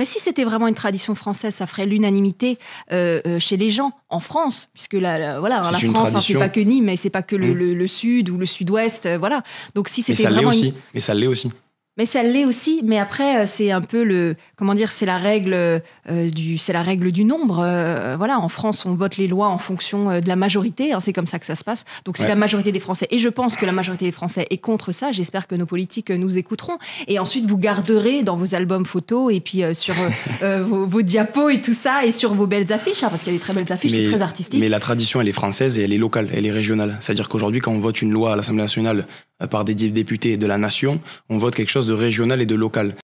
Mais si c'était vraiment une tradition française, ça ferait l'unanimité euh, euh, chez les gens en France, puisque la, voilà, hein, la France, ce hein, c'est pas que Nîmes, mais c'est pas que le, mm. sud ou le sud-ouest, euh, voilà. Donc si c'était vraiment, aussi, mais ça l'est aussi. Mais ça l'est aussi, mais après, euh, c'est un peu le. Comment dire C'est la, règle euh, du, c'est la règle du nombre. Euh, voilà, en France, on vote les lois en fonction de la majorité. Hein, c'est comme ça que ça se passe. Donc, si la majorité des Français, et je pense que la majorité des Français est contre ça, j'espère que nos politiques nous écouteront. Et ensuite, vous garderez dans vos albums photos et puis sur vos, diapos et tout ça, et sur vos belles affiches, hein, parce qu'il y a des très belles affiches, c'est très artistique. Mais la tradition, elle est française et elle est locale, elle est régionale. C'est-à-dire qu'aujourd'hui, quand on vote une loi à l'Assemblée nationale par des députés de la nation, on vote quelque chose de régional et de local.